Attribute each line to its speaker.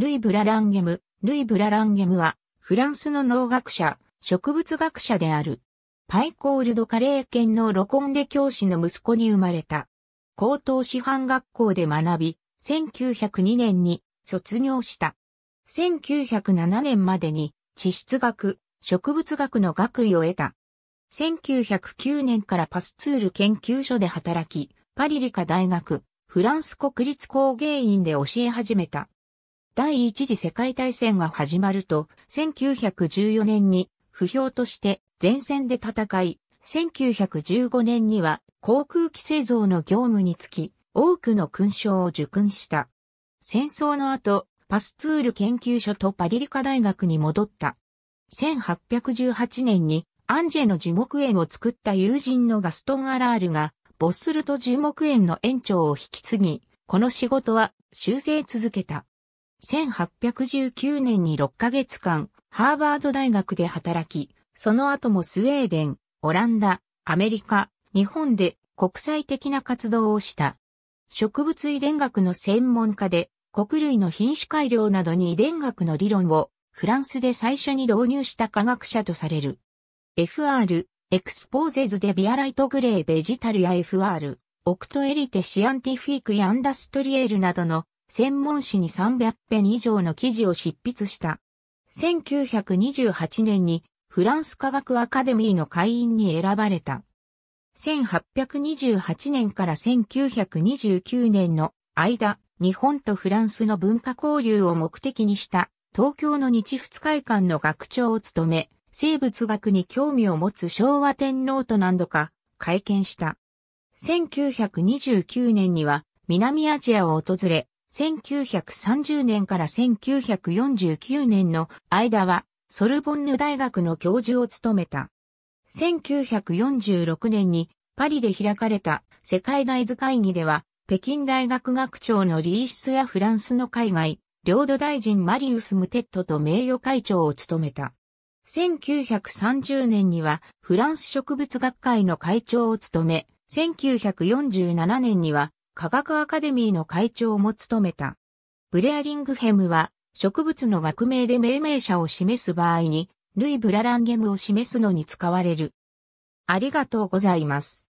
Speaker 1: ルイ・ブラランゲム。ルイ・ブラランゲムは、フランスの農学者、植物学者である。パイコールドカレー県のロコンデ教師の息子に生まれた。高等師範学校で学び、1902年に卒業した。1907年までに地質学、植物学の学位を得た。1909年からパスツール研究所で働き、パリリカ大学、フランス国立工芸院で教え始めた。第一次世界大戦が始まると、1914年に不評として前線で戦い、1915年には航空機製造の業務につき、多くの勲章を受勲した。戦争の後、パスツール研究所とパリリカ大学に戻った。1818年にアンジェの樹木園を作った友人のガストン・アラールが、ボッスルと樹木園の園長を引き継ぎ、この仕事は修正続けた。1819年に6ヶ月間、ハーバード大学で働き、その後もスウェーデン、オランダ、アメリカ、日本で国際的な活動をした。植物遺伝学の専門家で、国類の品種改良などに遺伝学の理論をフランスで最初に導入した科学者とされる。FR、エクスポーゼズでビアライトグレーベジタルや FR、オクトエリテシアンティフィークやアンダストリエールなどの専門誌に300編以上の記事を執筆した。1928年にフランス科学アカデミーの会員に選ばれた。1828年から1929年の間、日本とフランスの文化交流を目的にした東京の日仏会館の学長を務め、生物学に興味を持つ昭和天皇と何度か会見した。1929年には南アジアを訪れ、1930年から1949年の間は、ソルボンヌ大学の教授を務めた。1946年にパリで開かれた世界大図会議では、北京大学学長のリーシスやフランスの海外、領土大臣マリウス・ムテットと名誉会長を務めた。1930年にはフランス植物学会の会長を務め、1947年には科学アカデミーの会長も務めた。ブレアリングヘムは植物の学名で命名者を示す場合に、ルイ・ブラランゲムを示すのに使われる。ありがとうございます。